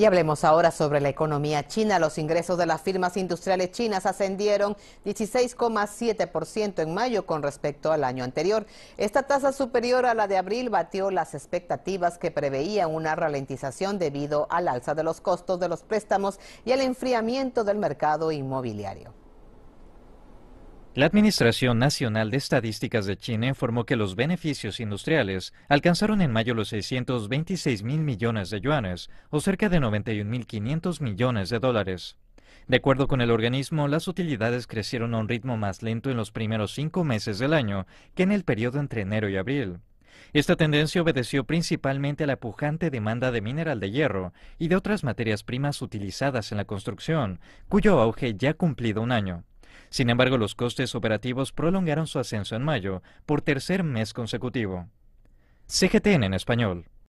Y hablemos ahora sobre la economía china. Los ingresos de las firmas industriales chinas ascendieron 16,7% en mayo con respecto al año anterior. Esta tasa superior a la de abril batió las expectativas que preveían una ralentización debido al alza de los costos de los préstamos y al enfriamiento del mercado inmobiliario. La Administración Nacional de Estadísticas de China informó que los beneficios industriales alcanzaron en mayo los 626 mil millones de yuanes, o cerca de 91.500 millones de dólares. De acuerdo con el organismo, las utilidades crecieron a un ritmo más lento en los primeros cinco meses del año que en el periodo entre enero y abril. Esta tendencia obedeció principalmente a la pujante demanda de mineral de hierro y de otras materias primas utilizadas en la construcción, cuyo auge ya ha cumplido un año. Sin embargo, los costes operativos prolongaron su ascenso en mayo por tercer mes consecutivo. CGTN en español.